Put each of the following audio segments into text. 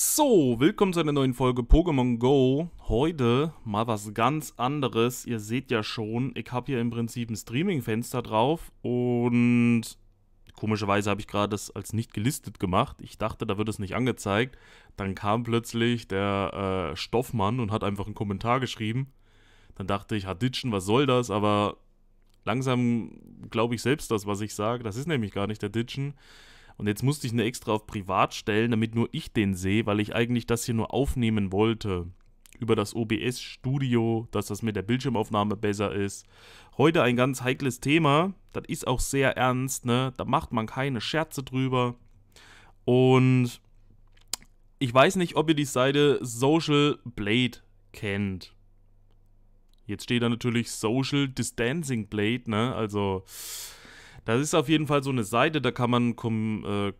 So, willkommen zu einer neuen Folge Pokémon Go. Heute mal was ganz anderes. Ihr seht ja schon, ich habe hier im Prinzip ein Streaming-Fenster drauf und komischerweise habe ich gerade das als nicht gelistet gemacht. Ich dachte, da wird es nicht angezeigt. Dann kam plötzlich der äh, Stoffmann und hat einfach einen Kommentar geschrieben. Dann dachte ich, Haditschen, was soll das? Aber langsam glaube ich selbst das, was ich sage. Das ist nämlich gar nicht der Ditschen. Und jetzt musste ich ihn extra auf privat stellen, damit nur ich den sehe, weil ich eigentlich das hier nur aufnehmen wollte. Über das OBS-Studio, dass das mit der Bildschirmaufnahme besser ist. Heute ein ganz heikles Thema. Das ist auch sehr ernst, ne? Da macht man keine Scherze drüber. Und ich weiß nicht, ob ihr die Seite Social Blade kennt. Jetzt steht da natürlich Social Distancing Blade, ne? Also das ist auf jeden Fall so eine Seite, da kann man, äh,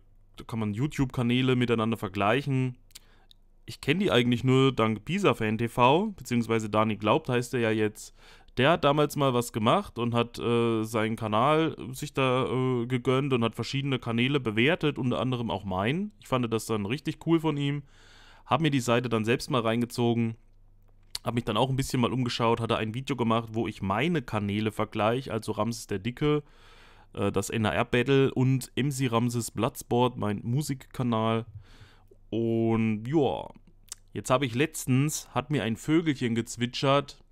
man YouTube-Kanäle miteinander vergleichen. Ich kenne die eigentlich nur dank Bisa-Fan TV, beziehungsweise Dani Glaubt heißt er ja jetzt. Der hat damals mal was gemacht und hat äh, seinen Kanal sich da äh, gegönnt und hat verschiedene Kanäle bewertet, unter anderem auch meinen. Ich fand das dann richtig cool von ihm. Hab mir die Seite dann selbst mal reingezogen habe mich dann auch ein bisschen mal umgeschaut, hatte ein Video gemacht, wo ich meine Kanäle vergleiche, also Ramses der Dicke äh, das NAR-Battle und MC Ramses Bloodsport, mein Musikkanal. Und ja, jetzt habe ich letztens, hat mir ein Vögelchen gezwitschert,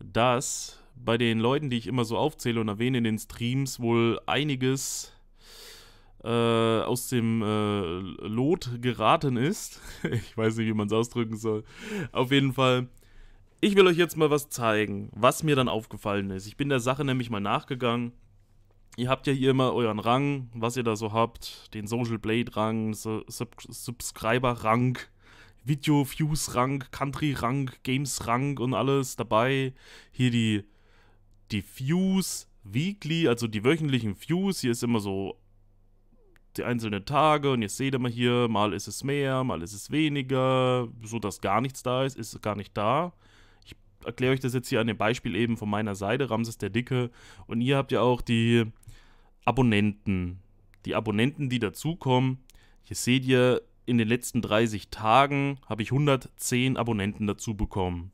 dass bei den Leuten, die ich immer so aufzähle und erwähne in den Streams, wohl einiges äh, aus dem äh, Lot geraten ist. ich weiß nicht, wie man es ausdrücken soll. Auf jeden Fall, ich will euch jetzt mal was zeigen, was mir dann aufgefallen ist. Ich bin der Sache nämlich mal nachgegangen ihr habt ja hier immer euren Rang, was ihr da so habt, den Social Blade Rang, Sub Subscriber Rang, Video Views Rang, Country Rang, Games Rang und alles dabei. Hier die die Views Weekly, also die wöchentlichen Views, hier ist immer so die einzelnen Tage und ihr seht immer hier, mal ist es mehr, mal ist es weniger, so dass gar nichts da ist, ist gar nicht da erkläre euch das jetzt hier an dem Beispiel eben von meiner Seite, Ramses der Dicke. Und ihr habt ja auch die Abonnenten. Die Abonnenten, die dazukommen, hier seht ihr, in den letzten 30 Tagen habe ich 110 Abonnenten dazu bekommen.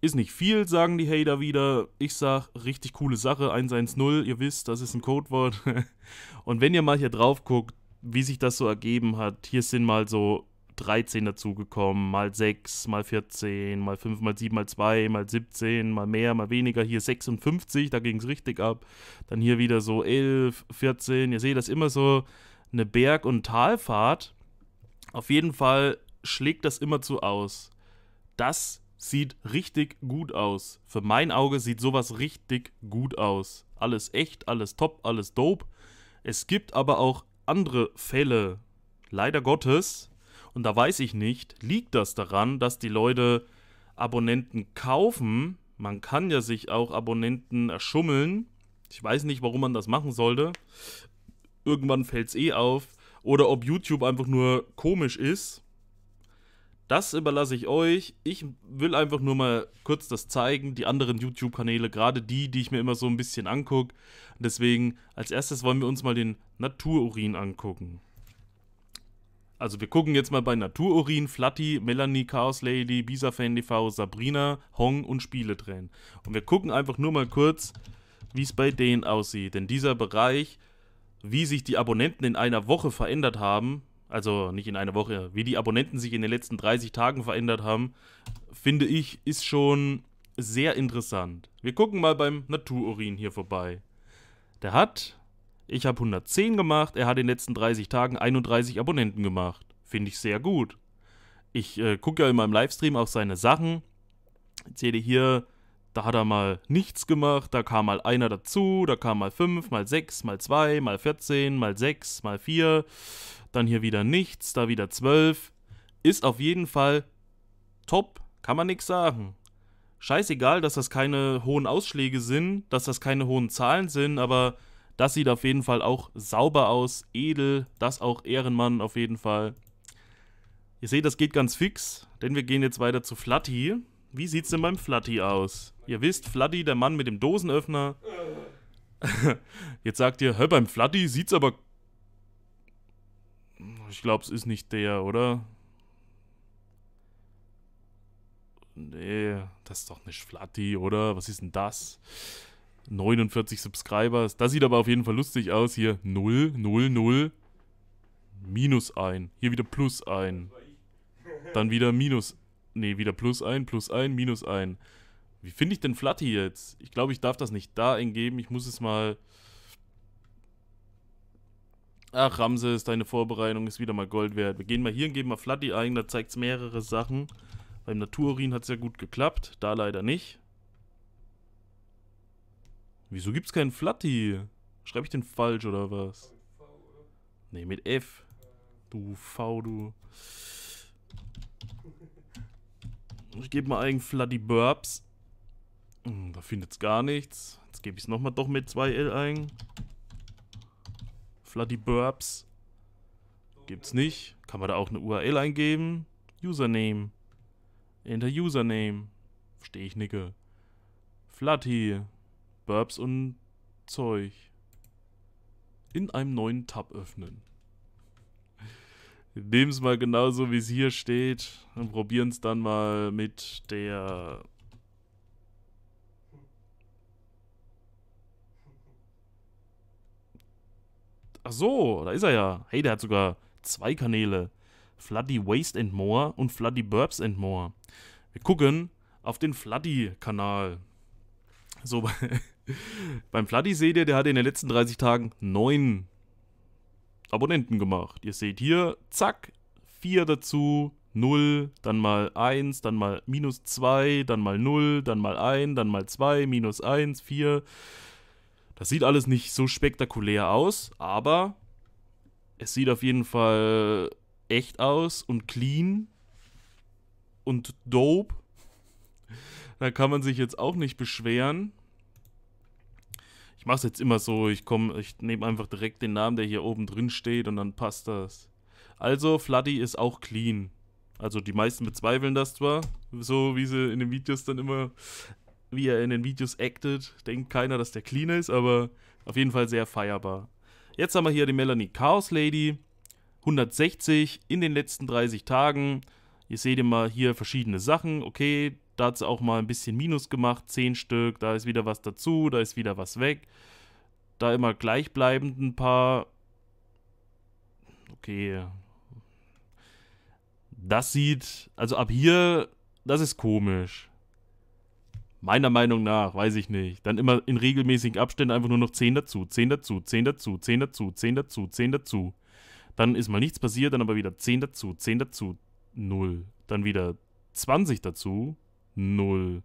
Ist nicht viel, sagen die Hater wieder. Ich sag, richtig coole Sache, 110, ihr wisst, das ist ein Codewort. Und wenn ihr mal hier drauf guckt, wie sich das so ergeben hat, hier sind mal so 13 dazugekommen, mal 6, mal 14, mal 5, mal 7, mal 2, mal 17, mal mehr, mal weniger. Hier 56, da ging es richtig ab. Dann hier wieder so 11, 14. Ihr seht, das ist immer so eine Berg- und Talfahrt. Auf jeden Fall schlägt das immer zu aus. Das sieht richtig gut aus. Für mein Auge sieht sowas richtig gut aus. Alles echt, alles top, alles dope. Es gibt aber auch andere Fälle, leider Gottes, und da weiß ich nicht, liegt das daran, dass die Leute Abonnenten kaufen? Man kann ja sich auch Abonnenten erschummeln. Ich weiß nicht, warum man das machen sollte. Irgendwann fällt es eh auf. Oder ob YouTube einfach nur komisch ist. Das überlasse ich euch. Ich will einfach nur mal kurz das zeigen, die anderen YouTube-Kanäle, gerade die, die ich mir immer so ein bisschen angucke. Deswegen, als erstes wollen wir uns mal den Natururin angucken. Also wir gucken jetzt mal bei Natururin, Flatti, Melanie, Chaos Lady, Bisa Fan TV, Sabrina, Hong und Spieletränen. Und wir gucken einfach nur mal kurz, wie es bei denen aussieht. Denn dieser Bereich, wie sich die Abonnenten in einer Woche verändert haben, also nicht in einer Woche, wie die Abonnenten sich in den letzten 30 Tagen verändert haben, finde ich, ist schon sehr interessant. Wir gucken mal beim Natururin hier vorbei. Der hat ich habe 110 gemacht, er hat in den letzten 30 Tagen 31 Abonnenten gemacht. Finde ich sehr gut. Ich äh, gucke ja in meinem Livestream auch seine Sachen. Jetzt seht ihr hier, da hat er mal nichts gemacht, da kam mal einer dazu, da kam mal 5, mal 6, mal 2, mal 14, mal 6, mal 4. Dann hier wieder nichts, da wieder 12. Ist auf jeden Fall top, kann man nichts sagen. Scheißegal, dass das keine hohen Ausschläge sind, dass das keine hohen Zahlen sind, aber das sieht auf jeden Fall auch sauber aus, edel, das auch Ehrenmann auf jeden Fall. Ihr seht, das geht ganz fix, denn wir gehen jetzt weiter zu Flatty. Wie sieht's denn beim Flatty aus? Ihr wisst, Flatty, der Mann mit dem Dosenöffner. Jetzt sagt ihr, hä, beim Flatty sieht's aber... Ich glaube, es ist nicht der, oder? Nee, das ist doch nicht Flatty, oder? Was ist denn das? 49 Subscribers. Das sieht aber auf jeden Fall lustig aus. Hier 0, 0, 0, minus 1. Hier wieder plus 1. Dann wieder minus, Ne, wieder plus 1, plus 1, minus 1. Wie finde ich denn Flatty jetzt? Ich glaube, ich darf das nicht da eingeben. Ich muss es mal... Ach, Ramses, deine Vorbereitung ist wieder mal Gold wert. Wir gehen mal hier und geben mal Flatty ein. Da zeigt es mehrere Sachen. Beim Natururin hat es ja gut geklappt. Da leider nicht. Wieso gibt's keinen Flatty? Schreibe ich den falsch oder was? Ne, mit F. Du V, du. Ich gebe mal einen Flatty Burbs. Hm, da findet's gar nichts. Jetzt gebe ich es nochmal doch mit 2L ein. Flatty Burbs. Gibt's nicht. Kann man da auch eine URL eingeben? Username. Enter Username. Verstehe ich nicke. Flatty. Burbs und Zeug in einem neuen Tab öffnen. Nehmen es mal genauso, wie es hier steht und probieren es dann mal mit der... Ach so, da ist er ja. Hey, der hat sogar zwei Kanäle. Floody Waste and More und Floody Burbs and More. Wir gucken auf den Floody-Kanal. So, Beim Fladdy seht ihr, der hat in den letzten 30 Tagen 9 Abonnenten gemacht. Ihr seht hier, zack, 4 dazu, 0, dann mal 1, dann mal minus 2, dann mal 0, dann mal 1, dann mal 2, minus 1, 4. Das sieht alles nicht so spektakulär aus, aber es sieht auf jeden Fall echt aus und clean und dope. Da kann man sich jetzt auch nicht beschweren. Ich mache es jetzt immer so, ich komme, ich nehme einfach direkt den Namen, der hier oben drin steht und dann passt das. Also, Fladdy ist auch clean. Also die meisten bezweifeln das zwar, so wie sie in den Videos dann immer, wie er in den Videos actet, denkt keiner, dass der clean ist, aber auf jeden Fall sehr feierbar. Jetzt haben wir hier die Melanie Chaos Lady, 160 in den letzten 30 Tagen. Ihr seht immer hier verschiedene Sachen. Okay, da hat es auch mal ein bisschen Minus gemacht, 10 Stück, da ist wieder was dazu, da ist wieder was weg. Da immer gleichbleibend ein paar. Okay. Das sieht, also ab hier, das ist komisch. Meiner Meinung nach, weiß ich nicht. Dann immer in regelmäßigen Abständen einfach nur noch 10 dazu, 10 dazu, 10 dazu, 10 dazu, 10 dazu, 10 dazu. Dann ist mal nichts passiert, dann aber wieder 10 dazu, 10 dazu, 0. Dann wieder 20 dazu, 0.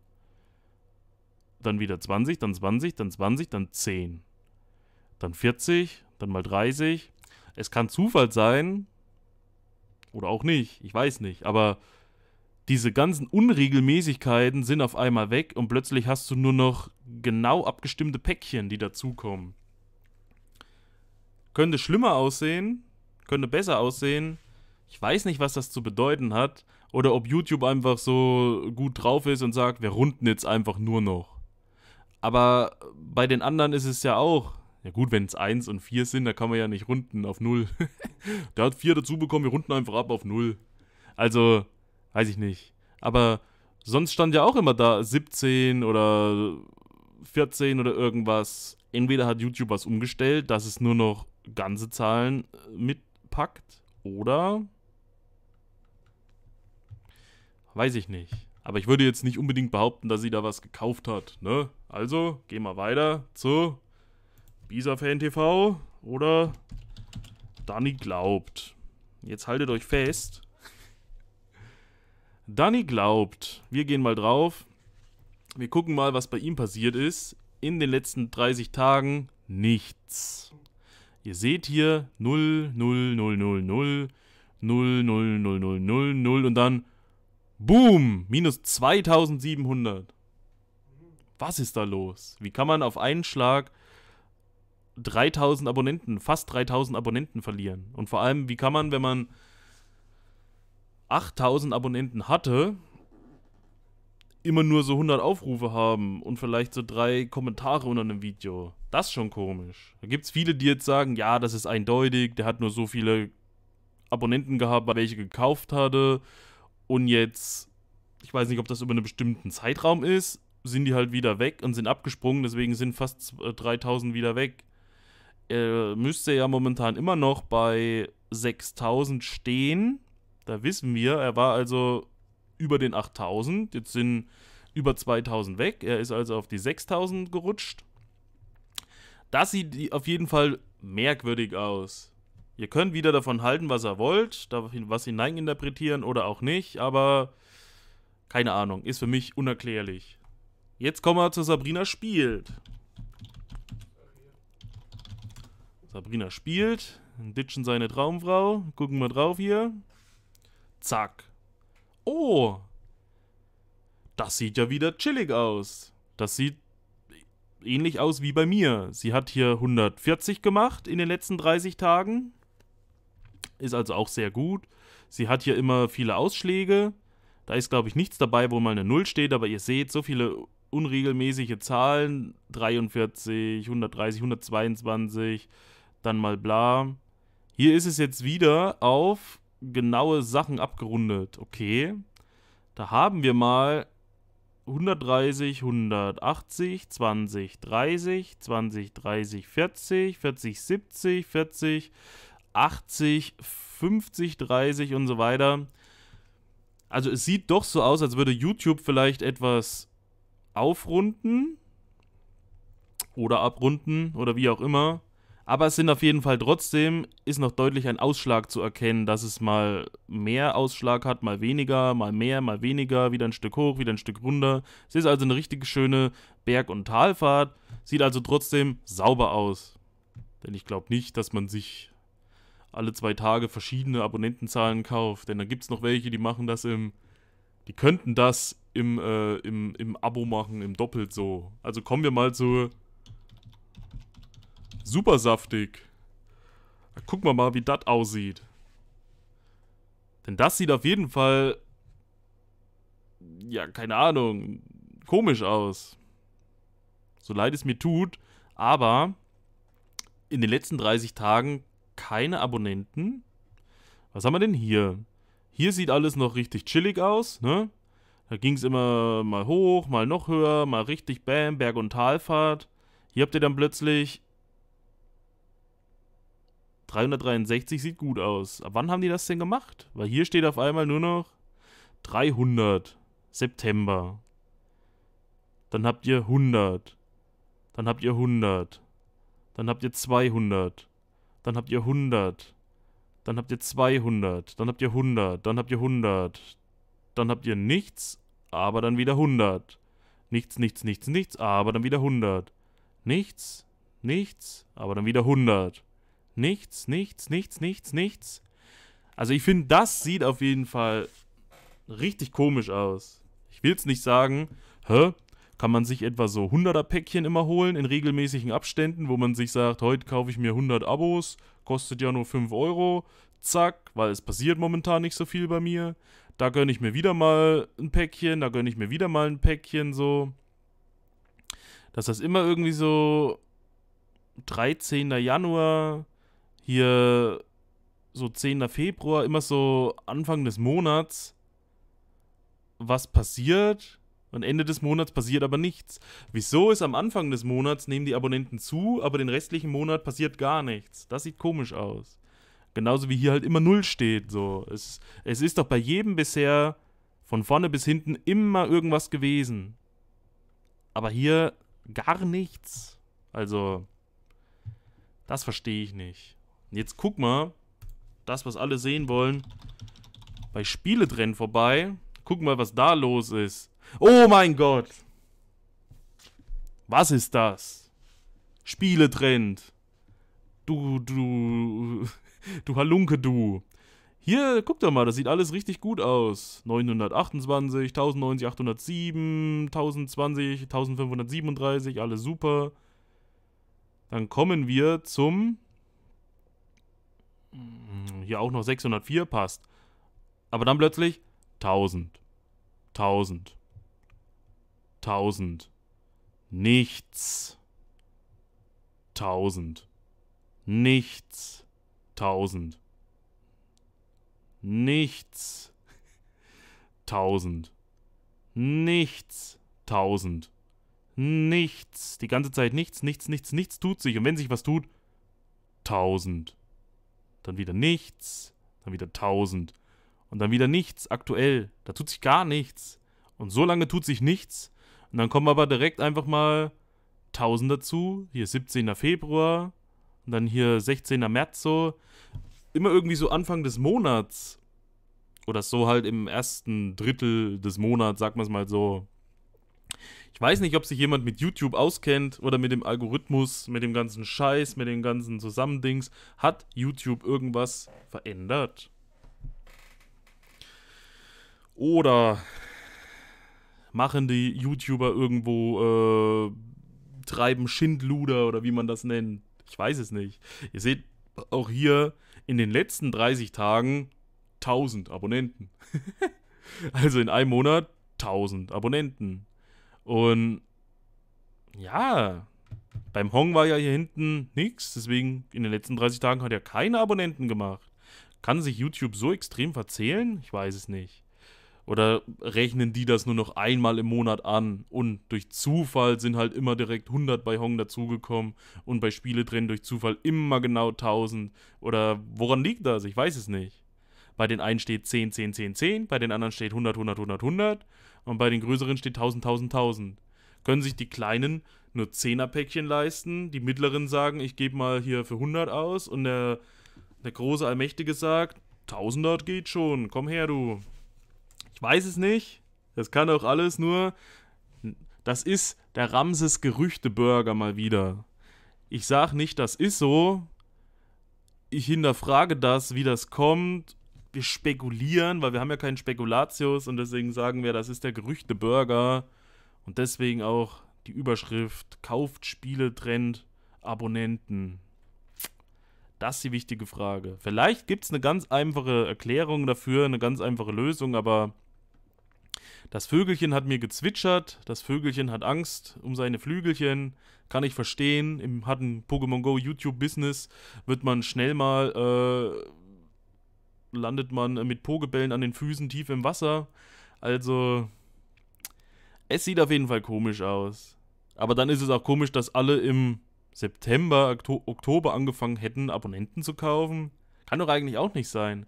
Dann wieder 20, dann 20, dann 20, dann 10. Dann 40, dann mal 30. Es kann Zufall sein. Oder auch nicht, ich weiß nicht. Aber diese ganzen Unregelmäßigkeiten sind auf einmal weg und plötzlich hast du nur noch genau abgestimmte Päckchen, die dazukommen. Könnte schlimmer aussehen, könnte besser aussehen. Ich weiß nicht, was das zu bedeuten hat, oder ob YouTube einfach so gut drauf ist und sagt, wir runden jetzt einfach nur noch. Aber bei den anderen ist es ja auch. Ja gut, wenn es 1 und 4 sind, da kann man ja nicht runden auf 0. Der hat 4 dazu bekommen, wir runden einfach ab auf 0. Also, weiß ich nicht. Aber sonst stand ja auch immer da 17 oder 14 oder irgendwas. Entweder hat YouTube was umgestellt, dass es nur noch ganze Zahlen mitpackt, oder weiß ich nicht. Aber ich würde jetzt nicht unbedingt behaupten, dass sie da was gekauft hat. Ne? Also, gehen wir weiter zu Bisa TV oder Danny glaubt. Jetzt haltet euch fest. Danny glaubt. Wir gehen mal drauf. Wir gucken mal, was bei ihm passiert ist. In den letzten 30 Tagen nichts. Ihr seht hier 0, 0, 0, 0, 0, 0, 0, 0, 0, 0, 0 und dann Boom, minus 2700. Was ist da los? Wie kann man auf einen Schlag 3000 Abonnenten, fast 3000 Abonnenten verlieren? Und vor allem, wie kann man, wenn man 8000 Abonnenten hatte, immer nur so 100 Aufrufe haben und vielleicht so drei Kommentare unter einem Video? Das ist schon komisch. Da gibt es viele, die jetzt sagen, ja, das ist eindeutig, der hat nur so viele Abonnenten gehabt, weil welche gekauft hatte und jetzt, ich weiß nicht, ob das über einen bestimmten Zeitraum ist, sind die halt wieder weg und sind abgesprungen, deswegen sind fast 3000 äh, wieder weg. Er müsste ja momentan immer noch bei 6000 stehen. Da wissen wir, er war also über den 8000. Jetzt sind über 2000 weg. Er ist also auf die 6000 gerutscht. Das sieht auf jeden Fall merkwürdig aus. Ihr könnt wieder davon halten, was ihr wollt, was hineininterpretieren oder auch nicht, aber keine Ahnung, ist für mich unerklärlich. Jetzt kommen wir zu Sabrina spielt. Sabrina spielt, ditchen seine Traumfrau, gucken wir drauf hier. Zack. Oh, das sieht ja wieder chillig aus. Das sieht ähnlich aus wie bei mir. Sie hat hier 140 gemacht in den letzten 30 Tagen. Ist also auch sehr gut. Sie hat hier immer viele Ausschläge. Da ist, glaube ich, nichts dabei, wo mal eine Null steht, aber ihr seht, so viele unregelmäßige Zahlen. 43, 130, 122, dann mal bla. Hier ist es jetzt wieder auf genaue Sachen abgerundet. Okay, da haben wir mal 130, 180, 20, 30, 20, 30, 40, 40, 70, 40, 80, 50, 30 und so weiter. Also es sieht doch so aus, als würde YouTube vielleicht etwas aufrunden oder abrunden oder wie auch immer. Aber es sind auf jeden Fall trotzdem, ist noch deutlich ein Ausschlag zu erkennen, dass es mal mehr Ausschlag hat, mal weniger, mal mehr, mal weniger, wieder ein Stück hoch, wieder ein Stück runter. Es ist also eine richtig schöne Berg- und Talfahrt, sieht also trotzdem sauber aus. Denn ich glaube nicht, dass man sich alle zwei Tage verschiedene Abonnentenzahlen kauft. Denn da gibt es noch welche, die machen das im, die könnten das im, äh, im, im Abo machen, im Doppelt so. Also kommen wir mal zu super saftig. gucken wir mal, wie das aussieht. Denn das sieht auf jeden Fall, ja, keine Ahnung, komisch aus. So leid es mir tut, aber in den letzten 30 Tagen keine Abonnenten. Was haben wir denn hier? Hier sieht alles noch richtig chillig aus, ne? Da ging es immer mal hoch, mal noch höher, mal richtig bam, Berg- und Talfahrt. Hier habt ihr dann plötzlich 363 sieht gut aus. Ab wann haben die das denn gemacht? Weil hier steht auf einmal nur noch 300 September. Dann habt ihr 100. Dann habt ihr 100. Dann habt ihr 200. Dann habt ihr 100. Dann habt ihr 200. Dann habt ihr 100. Dann habt ihr 100. Dann habt ihr nichts, aber dann wieder 100. Nichts, nichts, nichts, nichts, aber dann wieder 100. Nichts, nichts, aber dann wieder 100. Nichts, nichts, nichts, nichts, nichts. Also ich finde, das sieht auf jeden Fall richtig komisch aus. Ich will es nicht sagen, hä, kann man sich etwa so 100er Päckchen immer holen in regelmäßigen Abständen, wo man sich sagt, heute kaufe ich mir 100 Abos, kostet ja nur 5 Euro, zack, weil es passiert momentan nicht so viel bei mir. Da gönne ich mir wieder mal ein Päckchen, da gönne ich mir wieder mal ein Päckchen, so. Dass das immer irgendwie so 13. Januar, hier so 10. Februar, immer so Anfang des Monats was passiert und Ende des Monats passiert aber nichts. Wieso ist am Anfang des Monats nehmen die Abonnenten zu, aber den restlichen Monat passiert gar nichts? Das sieht komisch aus. Genauso wie hier halt immer Null steht. So. Es, es ist doch bei jedem bisher von vorne bis hinten immer irgendwas gewesen. Aber hier gar nichts. Also, das verstehe ich nicht. Und jetzt guck mal, das, was alle sehen wollen, bei Spieletrend vorbei. Guck mal, was da los ist. Oh mein Gott! Was ist das? Spieletrend. Du, du, du Halunke, du. Hier, guck doch mal, das sieht alles richtig gut aus. 928, 1090, 807, 1020, 1537, alles super. Dann kommen wir zum... Hm, hier auch noch 604 passt. Aber dann plötzlich 1000. 1000 tausend. Nichts. Tausend. Nichts. Tausend. Nichts. Tausend. Nichts. Tausend. Nichts. Die ganze Zeit nichts, nichts, nichts, nichts tut sich. Und wenn sich was tut, tausend. Dann wieder nichts. Dann wieder tausend. Und dann wieder nichts aktuell. Da tut sich gar nichts. Und so lange tut sich nichts, und dann kommen aber direkt einfach mal 1000 dazu. Hier 17. Februar. Und dann hier 16. März so. Immer irgendwie so Anfang des Monats. Oder so halt im ersten Drittel des Monats, sagt man es mal so. Ich weiß nicht, ob sich jemand mit YouTube auskennt oder mit dem Algorithmus, mit dem ganzen Scheiß, mit den ganzen Zusammendings. Hat YouTube irgendwas verändert? Oder machen die YouTuber irgendwo, äh, treiben Schindluder oder wie man das nennt. Ich weiß es nicht. Ihr seht auch hier in den letzten 30 Tagen 1000 Abonnenten. also in einem Monat 1000 Abonnenten. Und ja, beim Hong war ja hier hinten nichts, deswegen in den letzten 30 Tagen hat er keine Abonnenten gemacht. Kann sich YouTube so extrem verzählen? Ich weiß es nicht. Oder rechnen die das nur noch einmal im Monat an? Und durch Zufall sind halt immer direkt 100 bei Hong dazugekommen und bei Spiele drin durch Zufall immer genau 1000. Oder woran liegt das? Ich weiß es nicht. Bei den einen steht 10, 10, 10, 10, bei den anderen steht 100, 100, 100, 100 und bei den größeren steht 1000, 1000, 1000. Können sich die kleinen nur 10er Päckchen leisten, die mittleren sagen, ich gebe mal hier für 100 aus und der, der große Allmächtige sagt, 1000er geht schon, komm her du weiß es nicht. Das kann auch alles nur. Das ist der Ramses Gerüchteburger mal wieder. Ich sage nicht, das ist so. Ich hinterfrage das, wie das kommt. Wir spekulieren, weil wir haben ja keinen Spekulatius und deswegen sagen wir, das ist der Gerüchte Burger. Und deswegen auch die Überschrift Kauft Spiele Trend Abonnenten. Das ist die wichtige Frage. Vielleicht gibt es eine ganz einfache Erklärung dafür, eine ganz einfache Lösung, aber das Vögelchen hat mir gezwitschert, das Vögelchen hat Angst um seine Flügelchen, kann ich verstehen. Im ein Pokémon Go YouTube-Business wird man schnell mal, äh, landet man mit Pokebällen an den Füßen tief im Wasser. Also, es sieht auf jeden Fall komisch aus. Aber dann ist es auch komisch, dass alle im September, Oktober angefangen hätten, Abonnenten zu kaufen. Kann doch eigentlich auch nicht sein.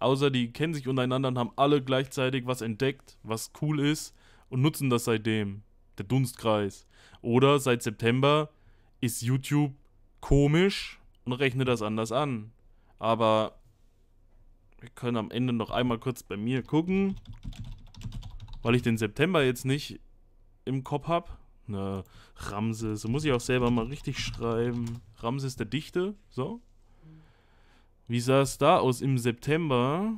Außer die kennen sich untereinander und haben alle gleichzeitig was entdeckt, was cool ist und nutzen das seitdem. Der Dunstkreis. Oder seit September ist YouTube komisch und rechnet das anders an. Aber wir können am Ende noch einmal kurz bei mir gucken, weil ich den September jetzt nicht im Kopf habe. Na, Ramses, muss ich auch selber mal richtig schreiben. Ramses der Dichte, so. Wie sah es da aus im September?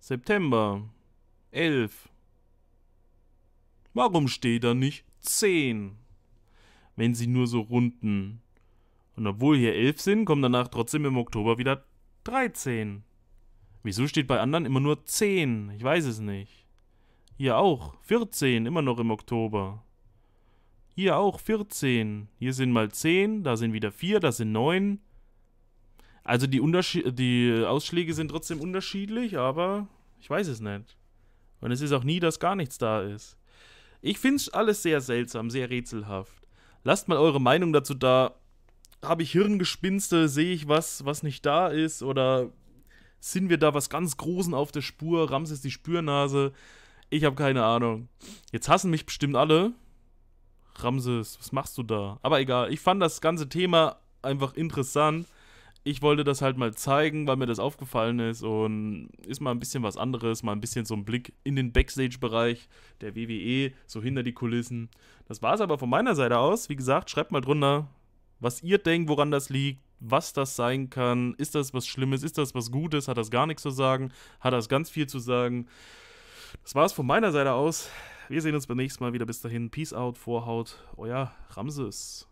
September. 11. Warum steht da nicht 10? Wenn sie nur so runden. Und obwohl hier 11 sind, kommen danach trotzdem im Oktober wieder 13. Wieso steht bei anderen immer nur 10? Ich weiß es nicht. Hier auch 14, immer noch im Oktober. Hier auch 14. Hier sind mal 10, da sind wieder 4, da sind 9. Also die, die Ausschläge sind trotzdem unterschiedlich, aber ich weiß es nicht. Und es ist auch nie, dass gar nichts da ist. Ich finde es alles sehr seltsam, sehr rätselhaft. Lasst mal eure Meinung dazu da. Habe ich Hirngespinste? Sehe ich was, was nicht da ist? Oder sind wir da was ganz Großen auf der Spur? Ramses die Spürnase? Ich habe keine Ahnung. Jetzt hassen mich bestimmt alle. Ramses, was machst du da? Aber egal, ich fand das ganze Thema einfach interessant. Ich wollte das halt mal zeigen, weil mir das aufgefallen ist und ist mal ein bisschen was anderes, mal ein bisschen so ein Blick in den Backstage-Bereich der WWE, so hinter die Kulissen. Das war es aber von meiner Seite aus. Wie gesagt, schreibt mal drunter, was ihr denkt, woran das liegt, was das sein kann. Ist das was Schlimmes? Ist das was Gutes? Hat das gar nichts zu sagen? Hat das ganz viel zu sagen? Das war es von meiner Seite aus. Wir sehen uns beim nächsten Mal wieder. Bis dahin, Peace out, Vorhaut, euer Ramses.